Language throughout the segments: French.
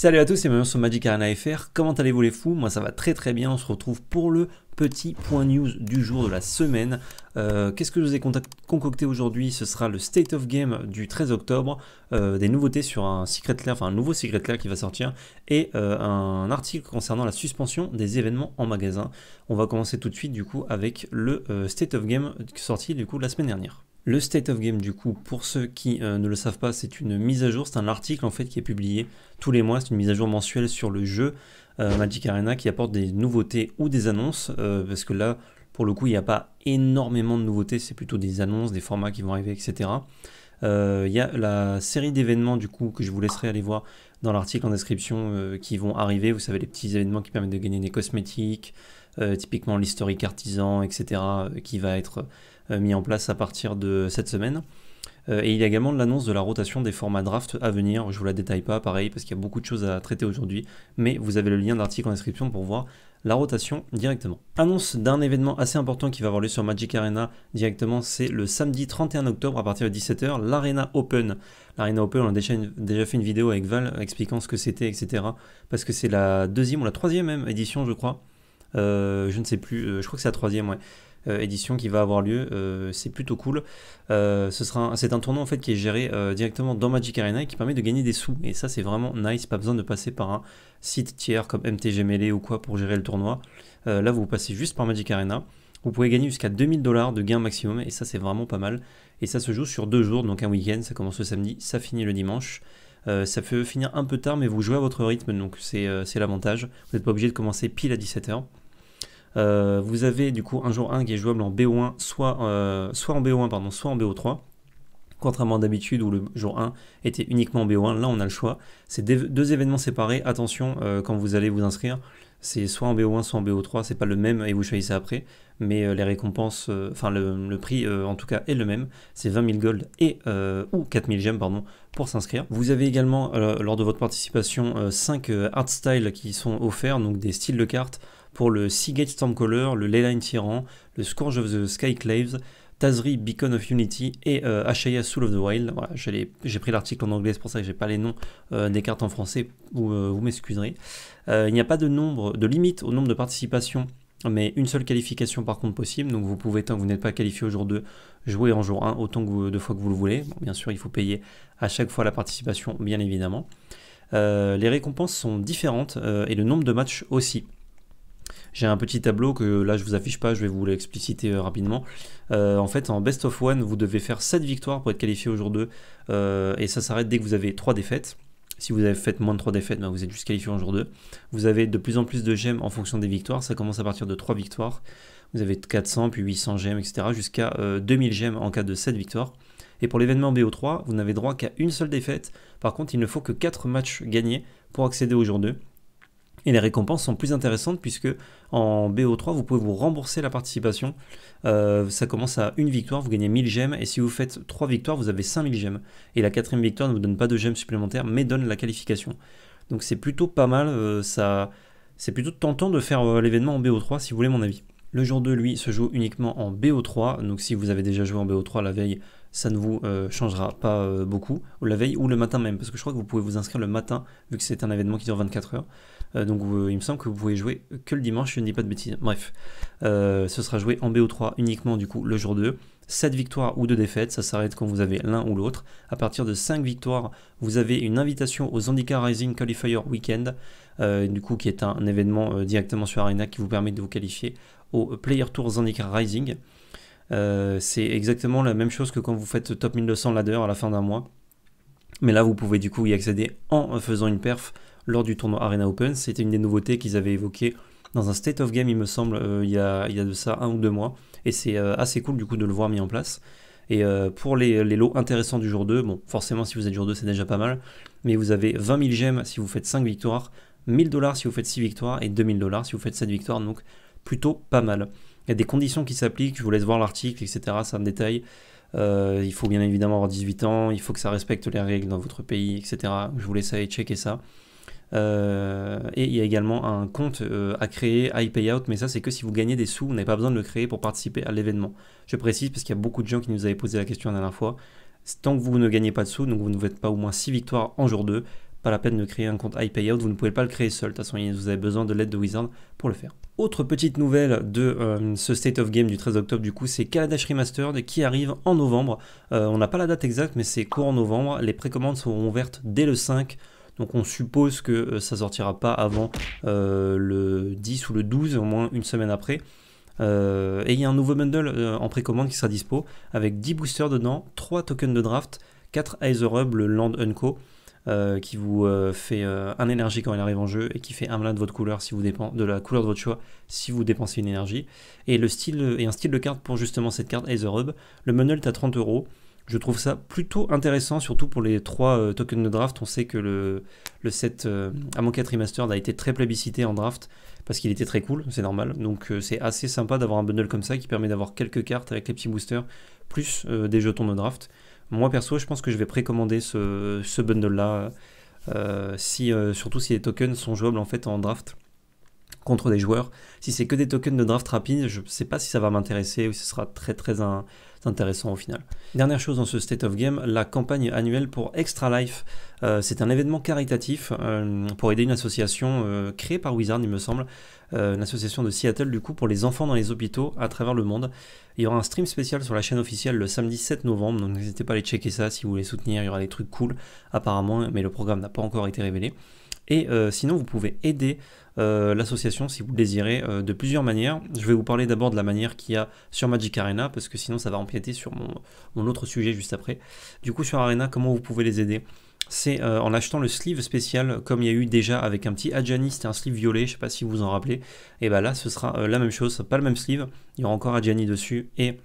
Salut à tous, c'est Marion sur Magic Arena FR. Comment allez-vous les fous Moi ça va très très bien. On se retrouve pour le petit point news du jour de la semaine. Euh, qu'est-ce que je vous ai concocté aujourd'hui Ce sera le State of Game du 13 octobre, euh, des nouveautés sur un Secret Lair, enfin un nouveau Secret Lair qui va sortir, et euh, un article concernant la suspension des événements en magasin. On va commencer tout de suite du coup avec le State of Game sorti du coup la semaine dernière. Le State of Game, du coup, pour ceux qui euh, ne le savent pas, c'est une mise à jour, c'est un article en fait qui est publié tous les mois, c'est une mise à jour mensuelle sur le jeu euh, Magic Arena qui apporte des nouveautés ou des annonces, euh, parce que là, pour le coup, il n'y a pas énormément de nouveautés, c'est plutôt des annonces, des formats qui vont arriver, etc. Il y a la série d'événements, du coup, que je vous laisserai aller voir dans l'article en description, qui vont arriver, vous savez, les petits événements qui permettent de gagner des cosmétiques, typiquement l'historique artisan, etc., qui va être euh, mis en place à partir de cette semaine. Euh, et il y a également l'annonce de la rotation des formats draft à venir. Je vous la détaille pas, pareil, parce qu'il y a beaucoup de choses à traiter aujourd'hui. Mais vous avez le lien de l'article en description pour voir la rotation directement. Annonce d'un événement assez important qui va avoir lieu sur Magic Arena directement, c'est le samedi 31 octobre à partir de 17h, l'Arena Open. L'Arena Open, on a déjà, déjà, fait une vidéo avec Val expliquant ce que c'était, etc. Parce que c'est la deuxième ou la troisième même édition, je crois. Euh, je ne sais plus, je crois que c'est la troisième, ouais. Euh, édition qui va avoir lieu. Euh, c'est plutôt cool. Euh, ce sera, c'est un tournoi en fait qui est géré directement dans Magic Arena et qui permet de gagner des sous. Et ça, c'est vraiment nice. Pas besoin de passer par un site tiers comme MTG Melee ou quoi pour gérer le tournoi. là, vous passez juste par Magic Arena. Vous pouvez gagner jusqu'à 2000 dollars de gains maximum et ça c'est vraiment pas mal. Et ça se joue sur deux jours, donc un week-end, ça commence le samedi, ça finit le dimanche. ça peut finir un peu tard mais vous jouez à votre rythme donc c'est l'avantage. Vous n'êtes pas obligé de commencer pile à 17h. Euh, vous avez du coup un jour 1 qui est jouable en BO1, euh, soit, en BO1, pardon, soit en BO3. Contrairement d'habitude où le jour 1 était uniquement en BO1, là on a le choix. C'est deux événements séparés, attention euh, quand vous allez vous inscrire, c'est soit en BO1, soit en BO3, c'est pas le même et vous choisissez après, mais les récompenses, enfin le, prix en tout cas est le même, c'est 20 000 gold et, ou 4 000 gemmes pardon, pour s'inscrire. Vous avez également lors de votre participation 5 art styles qui sont offerts, donc des styles de cartes, pour le Seagate Stormcaller, le Leyline Tyrant, le Scourge of the Skyclaves, Tazri Beacon of Unity et euh, Ashaya Soul of the Wild. j'ai pris l'article en anglais, c'est pour ça que j'ai pas les noms euh, des cartes en français, vous, euh, m'excuserez. il n'y a pas de nombre, de limite au nombre de participations, mais une seule qualification par contre possible. Donc vous pouvez, tant que vous n'êtes pas qualifié au jour 2, jouer en jour 1 autant que deux fois que vous le voulez. bien sûr, il faut payer à chaque fois la participation, bien évidemment. les récompenses sont différentes et le nombre de matchs aussi j'ai un petit tableau que là je vous affiche pas, je vais vous l'expliciter euh, rapidement. Euh, en fait, en best of one, vous devez faire 7 victoires pour être qualifié au jour 2, euh, et ça s'arrête dès que vous avez 3 défaites. Si vous avez fait moins de 3 défaites, ben, vous êtes juste qualifié au jour 2. Vous avez de plus en plus de gemmes en fonction des victoires, ça commence à partir de 3 victoires. Vous avez 400, puis 800 gemmes, etc. jusqu'à 2000 gemmes en cas de 7 victoires. Et pour l'événement BO3, vous n'avez droit qu'à une seule défaite. Par contre, il ne faut que 4 matchs gagnés pour accéder au jour 2. Et les récompenses sont plus intéressantes puisque en BO3, vous pouvez vous rembourser la participation. Euh, ça commence à une victoire, vous gagnez 1000 gemmes. Et si vous faites 3 victoires, vous avez 5000 gemmes. Et la quatrième victoire ne vous donne pas de gemmes supplémentaires, mais donne la qualification. Donc c'est plutôt pas mal. Euh, ça, C'est plutôt tentant de faire euh, l'événement en BO3 si vous voulez mon avis. Le jour 2, lui, se joue uniquement en BO3. Donc si vous avez déjà joué en BO3 la veille, ça ne vous changera pas beaucoup, la veille, ou le matin même, parce que je crois que vous pouvez vous inscrire le matin, vu que c'est un événement qui dure 24 heures. Euh, donc il me semble que vous pouvez jouer que le dimanche, je ne dis pas de bêtises. Bref, euh, ce sera joué en BO3 uniquement du coup le jour 2. 7 victoires ou 2 défaites, ça s'arrête quand vous avez l'un ou l'autre. À partir de 5 victoires, vous avez une invitation au Zandika Rising Qualifier Weekend, euh, du coup qui est un, événement directement sur Arena qui vous permet de vous qualifier au Player Tour Zandika Rising. c'est exactement la même chose que quand vous faites top 1200 ladder à la fin d'un mois. Mais là, vous pouvez du coup y accéder en faisant une perf lors du tournoi Arena Open. C'était une des nouveautés qu'ils avaient évoquées dans un State of Game, il me semble, euh, il, y a, il, y a, de ça un ou deux mois. Et c'est euh, assez cool du coup de le voir mis en place. Et euh, pour les, lots intéressants du jour 2, bon, forcément, si vous êtes jour 2, c'est déjà pas mal. Mais vous avez 20 000 gemmes si vous faites 5 victoires, 1000 dollars si vous faites 6 victoires et 2000 dollars si vous faites 7 victoires. Donc, plutôt pas mal. Il y a des conditions qui s'appliquent, je vous laisse voir l'article, etc. Ça un détail il faut bien évidemment avoir 18 ans, il faut que ça respecte les règles dans votre pays, etc. Je vous laisse aller checker ça. Euh, et il y a également un compte euh, à créer, iPayout, mais ça c'est que si vous gagnez des sous, vous n'avez pas besoin de le créer pour participer à l'événement. Je précise parce qu'il y a beaucoup de gens qui nous avaient posé la question la dernière fois. Tant que vous ne gagnez pas de sous, donc vous ne faites pas au moins 6 victoires en jour 2, pas la peine de créer un compte iPayout, vous ne pouvez pas le créer seul, de toute façon vous avez besoin de l'aide de Wizard pour le faire. Autre petite nouvelle de euh, ce State of Game du 13 octobre du coup, c'est Kaladesh Remastered qui arrive en novembre. on n'a pas la date exacte mais c'est courant novembre, les précommandes seront ouvertes dès le 5 donc on suppose que euh, ça sortira pas avant euh, le 10 ou le 12, au moins une semaine après. Euh, et il y a un nouveau bundle en précommande qui sera dispo avec 10 boosters dedans, 3 tokens de draft, 4 Aetherub, le Land Unco, qui vous fait un énergie quand il arrive en jeu et qui fait un malin de votre couleur si vous de la couleur de votre choix si vous dépensez une énergie. Et le style un style de carte pour justement cette carte Aetherub. Le bundle est à 30 euros je trouve ça plutôt intéressant, surtout pour les trois euh, tokens de draft. On sait que le, le set euh, 4 Remastered a été très plébiscité en draft parce qu'il était très cool, c'est normal. Donc euh, c'est assez sympa d'avoir un bundle comme ça qui permet d'avoir quelques cartes avec les petits boosters, plus euh, des jetons de draft. Moi perso, je pense que je vais précommander ce, bundle-là, si, surtout si les tokens sont jouables en fait en draft contre des joueurs. Si c'est que des tokens de draft rapide, je ne sais pas si ça va m'intéresser ou si ce sera très très un, intéressant au final. Dernière chose dans ce State of Game, la campagne annuelle pour Extra Life. Euh, c'est un événement caritatif euh, pour aider une association euh, créée par Wizard, il me semble, une association de Seattle du coup pour les enfants dans les hôpitaux à travers le monde. Il y aura un stream spécial sur la chaîne officielle le samedi 7 novembre, donc n'hésitez pas à aller checker ça si vous voulez soutenir, il y aura des trucs cool apparemment, mais le programme n'a pas encore été révélé. Et sinon, vous pouvez aider euh, l'association si vous le désirez euh, de plusieurs manières. Je vais vous parler d'abord de la manière qu'il y a sur Magic Arena parce que sinon ça va empiéter sur mon, autre sujet juste après. Du coup sur Arena, comment vous pouvez les aider c'est euh, en achetant le sleeve spécial comme il y a eu déjà avec un petit Adjani, c'était un sleeve violet, je sais pas si vous vous en rappelez. Et bien bah là ce sera la même chose, pas le même sleeve, il y aura encore Adjani dessus et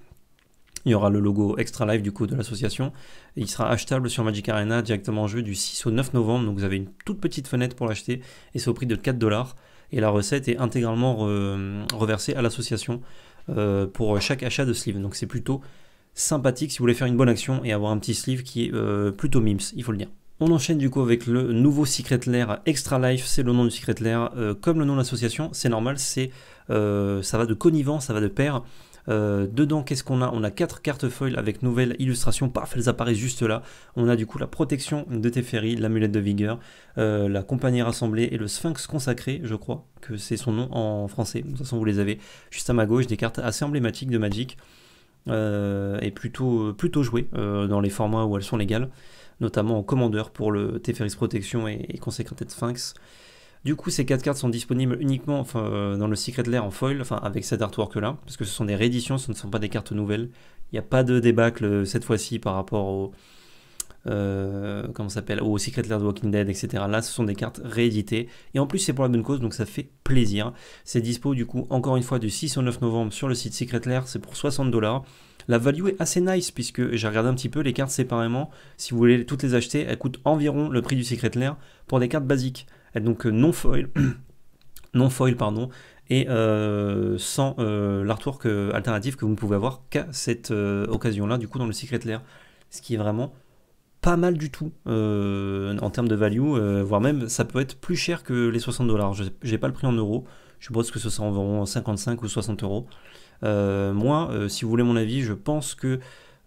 il y aura le logo extra Life du coup de l'association. il sera achetable sur Magic Arena directement en jeu du 6 au 9 novembre. Donc vous avez une toute petite fenêtre pour l'acheter et c'est au prix de 4 dollars. Et la recette est intégralement reversée à l'association euh, pour chaque achat de sleeve. Donc c'est plutôt sympathique si vous voulez faire une bonne action et avoir un petit sleeve qui est euh, plutôt mims. il faut le dire. On enchaîne du coup avec le nouveau Secret Lair Extra Life, c'est le nom du Secret Lair. Euh, comme le nom de l'association, c'est normal, c'est ça va de connivence, ça va de pair euh, dedans, qu'est-ce qu'on a On a quatre cartes foil avec nouvelles illustrations Paf, elles apparaissent juste là. On a du coup la protection de Teferi, l'amulette de vigueur, euh, la compagnie rassemblée et le sphinx consacré, je crois que c'est son nom en français. De toute façon, vous les avez juste à ma gauche, des cartes assez emblématiques de Magic. Euh, et plutôt, plutôt jouées dans les formats où elles sont légales, notamment en commandeur pour le Teferis Protection et, et de Sphinx. Du coup, ces 4 cartes sont disponibles uniquement euh, dans le Secret Lair en foil, enfin avec cet artwork là, parce que ce sont des rééditions, ce ne sont pas des cartes nouvelles. Il n'y a pas de débâcle euh, cette fois-ci par rapport au, euh, s'appelle, au Secret Lair de Walking Dead, etc. Là, ce sont des cartes rééditées. Et en plus, c'est pour la bonne cause, donc ça fait plaisir. C'est dispo du coup, encore une fois, du 6 au 9 novembre sur le site Secret Lair, c'est pour 60 dollars. La value est assez nice puisque j'ai regardé un petit peu les cartes séparément. Si vous voulez toutes les acheter, elles coûtent environ le prix du Secret Lair pour des cartes basiques. Euh, donc euh, non foil, non foil pardon, et euh, sans l'artwork alternatif que vous ne pouvez avoir qu'à cette occasion-là, du coup, dans le Secret Lair. Ce qui est vraiment pas mal du tout en termes de value, voire même ça peut être plus cher que les 60 dollars. Je n'ai pas le prix en euros, je suppose que ce sera environ 55 ou 60 euros. Moi, si vous voulez mon avis, je pense que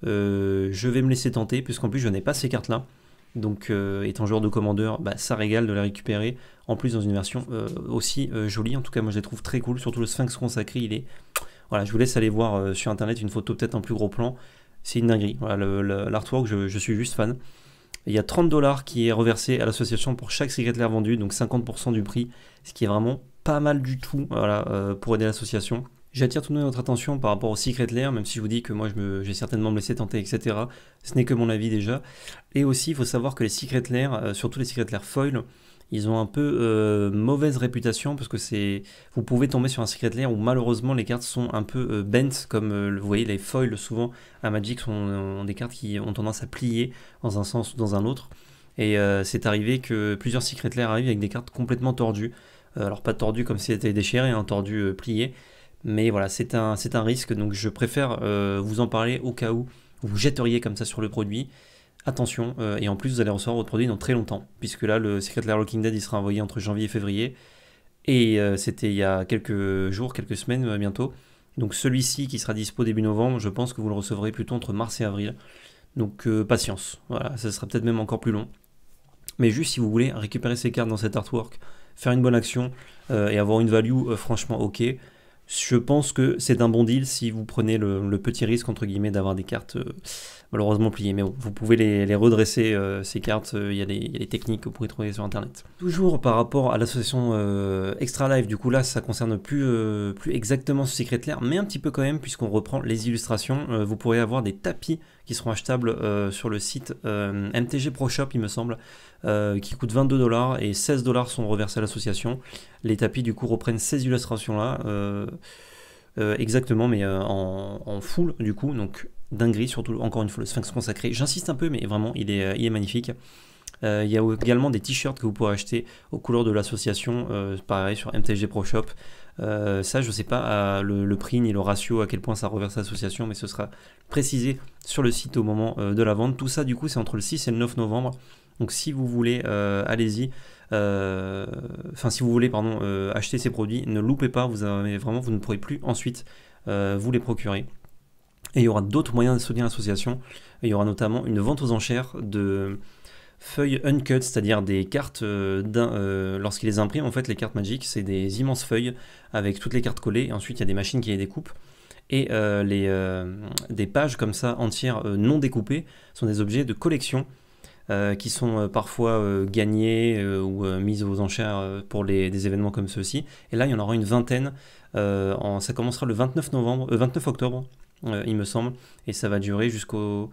je vais me laisser tenter, puisqu'en plus je n'ai pas ces cartes-là. Donc, euh, étant joueur de commandeur, bah, ça régale de la récupérer. En plus, dans une version euh, aussi euh, jolie. En tout cas, moi, je les trouve très cool. Surtout le Sphinx consacré, il est. Voilà, je vous laisse aller voir sur internet une photo, peut-être en plus gros plan. C'est une dinguerie. Voilà, l'artwork, je, suis juste fan. Il y a 30 dollars qui est reversé à l'association pour chaque l'air vendu, donc 50% du prix, ce qui est vraiment pas mal du tout voilà, pour aider l'association. J'attire tout de même votre attention par rapport au Secret Lair, même si je vous dis que moi j'ai certainement me laissé tenter, etc. Ce n'est que mon avis déjà. Et aussi, il faut savoir que les Secret Lair, euh, surtout les Secret Lair foil, ils ont un peu euh, mauvaise réputation parce que c'est vous pouvez tomber sur un Secret Lair où malheureusement les cartes sont un peu euh, bent, comme vous voyez les foils souvent à Magic sont des cartes qui ont tendance à plier dans un sens ou dans un autre. Et c'est arrivé que plusieurs Secret Lair arrivent avec des cartes complètement tordues. alors pas tordues comme si elles étaient déchirées, hein, tordues pliées mais voilà, c'est un, risque, donc je préfère euh, vous en parler au cas où vous jetteriez comme ça sur le produit. Attention, euh, et en plus vous allez recevoir votre produit dans très longtemps, puisque là le Secret Lair Locking Dead il sera envoyé entre janvier et février, et euh, c'était il y a quelques jours, quelques semaines bientôt. Donc celui-ci qui sera dispo début novembre, je pense que vous le recevrez plutôt entre mars et avril. Donc patience, voilà, ça sera peut-être même encore plus long. Mais juste si vous voulez récupérer ces cartes dans cet artwork, faire une bonne action et avoir une value franchement ok, je pense que c'est un bon deal si vous prenez le, petit risque entre guillemets d'avoir des cartes euh, malheureusement pliées. Mais vous pouvez les, redresser euh, ces cartes. Euh, il y, a des techniques que vous pouvez trouver sur internet. Toujours par rapport à l'association Extra Life, du coup là ça concerne plus, exactement ce Secret clair mais un petit peu quand même puisqu'on reprend les illustrations. vous pourrez avoir des tapis qui seront achetables euh, sur le site euh, MTG Pro Shop, il me semble, euh, qui coûte 22 dollars et 16 dollars sont reversés à l'association. Les tapis, du coup, reprennent ces illustrations-là. exactement, mais en, full, du coup, donc dinguerie, surtout encore une fois le sphinx consacré. J'insiste un peu, mais vraiment, il est, magnifique. il y a également des t-shirts que vous pourrez acheter aux couleurs de l'association, pareil sur MTG Pro Shop. Euh, ça, je ne sais pas le, prix ni le ratio, à quel point ça reverse l'association, mais ce sera précisé sur le site au moment euh, de la vente. Tout ça, du coup, c'est entre le 6 et le 9 novembre. Donc si vous voulez, euh, allez-y. enfin, si vous voulez, pardon, acheter ces produits, ne loupez pas. Vous avez, vraiment, vous ne pourrez plus ensuite vous les procurer. Et il y aura d'autres moyens de soutenir l'association. Il y aura notamment une vente aux enchères de feuilles uncut, c'est-à-dire des cartes, euh, d'un euh, lorsqu'ils les impriment, en fait, les cartes magiques c'est des immenses feuilles avec toutes les cartes collées, ensuite il y a des machines qui les découpent. Et euh, les, des pages comme ça, entières, non découpées, sont des objets de collection qui sont parfois gagnés ou mises aux enchères pour les, des événements comme ceux-ci. Et là, il y en aura une vingtaine. ça commencera le 29, novembre, 29 octobre, il me semble, et ça va durer jusqu'au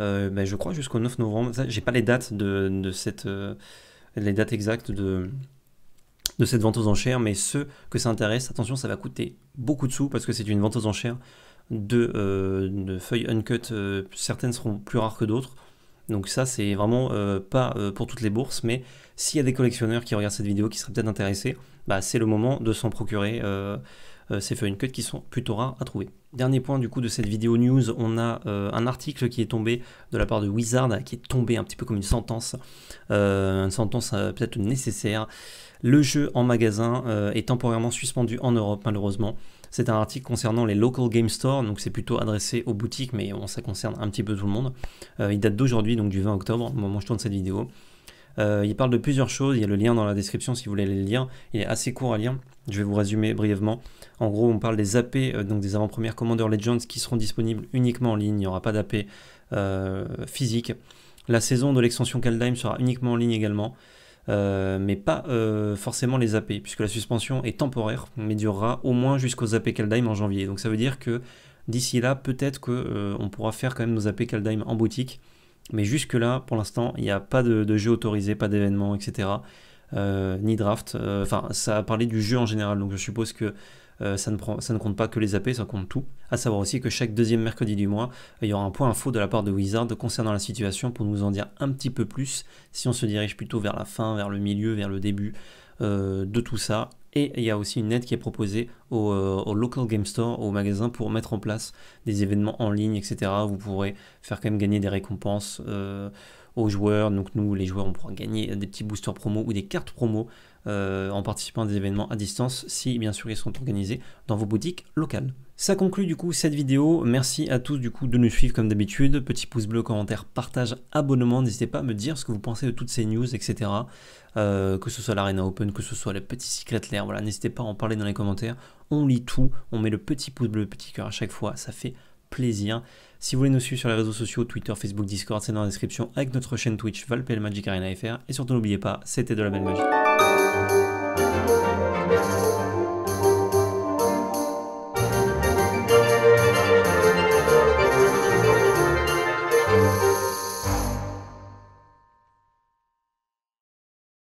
euh, ben, je crois jusqu'au 9 novembre. J'ai pas les dates de, cette, euh, les dates exactes de, de cette vente aux enchères, mais ceux que ça intéresse, attention, ça va coûter beaucoup de sous parce que c'est une vente aux enchères de, euh, feuilles uncut. certaines seront plus rares que d'autres. Donc ça, c'est vraiment pas pour toutes les bourses, mais s'il y a des collectionneurs qui regardent cette vidéo, qui seraient peut-être intéressés, bah, c'est le moment de s'en procurer ces feuilles uncut qui sont plutôt rares à trouver. Dernier point du coup de cette vidéo news, on a euh, un article qui est tombé de la part de Wizard, qui est tombé un petit peu comme une sentence, euh, une sentence euh, peut-être nécessaire. Le jeu en magasin est temporairement suspendu en Europe malheureusement. C'est un article concernant les local game stores, donc c'est plutôt adressé aux boutiques, mais ça concerne un petit peu tout le monde. il date d'aujourd'hui, donc du 20 octobre, au moment où je tourne cette vidéo. il parle de plusieurs choses, il y a le lien dans la description si vous voulez le lire, il est assez court à lire. Je vais vous résumer brièvement. En gros, on parle des AP, euh, donc des avant-premières Commander Legends, qui seront disponibles uniquement en ligne. Il n'y aura pas d'AP euh, physique. La saison de l'extension Kaldheim sera uniquement en ligne également, euh, mais pas forcément les AP, puisque la suspension est temporaire, mais durera au moins jusqu'aux AP Kaldheim en janvier. Donc ça veut dire que d'ici là, peut-être qu'on pourra faire quand même nos AP Kaldheim en boutique. Mais jusque-là, pour l'instant, il n'y a pas de, jeu autorisé, pas d'événements, etc. Euh, ni draft. Euh, enfin, ça a parlé du jeu en général, donc je suppose que euh, ça, ne compte pas que les AP, ça compte tout. À savoir aussi que chaque deuxième mercredi du mois, il y aura un point info de la part de Wizard concernant la situation pour nous en dire un petit peu plus si on se dirige plutôt vers la fin, vers le milieu, vers le début de tout ça. Et il y a aussi une aide qui est proposée au, au, local game store, au magasin, pour mettre en place des événements en ligne, etc. Vous pourrez faire quand même gagner des récompenses aux joueurs. Donc nous, les joueurs, on pourra gagner des petits boosters promo ou des cartes promo euh, en participant à des événements à distance, si bien sûr ils sont organisés dans vos boutiques locales. Ça conclut du coup cette vidéo. Merci à tous du coup de nous suivre comme d'habitude. Petit pouce bleu, commentaire, partage, abonnement. N'hésitez pas à me dire ce que vous pensez de toutes ces news, etc. Euh, que ce soit l'Arena Open, que ce soit les petits secrets l'air. Voilà, n'hésitez pas à en parler dans les commentaires. On lit tout. On met le petit pouce bleu, petit cœur à chaque fois. Ça fait plaisir. Si vous voulez nous suivre sur les réseaux sociaux, Twitter, Facebook, Discord, c'est dans la description avec notre chaîne Twitch Valpel Magic Arena FR. Et surtout, n'oubliez pas, c'était de la belle magie.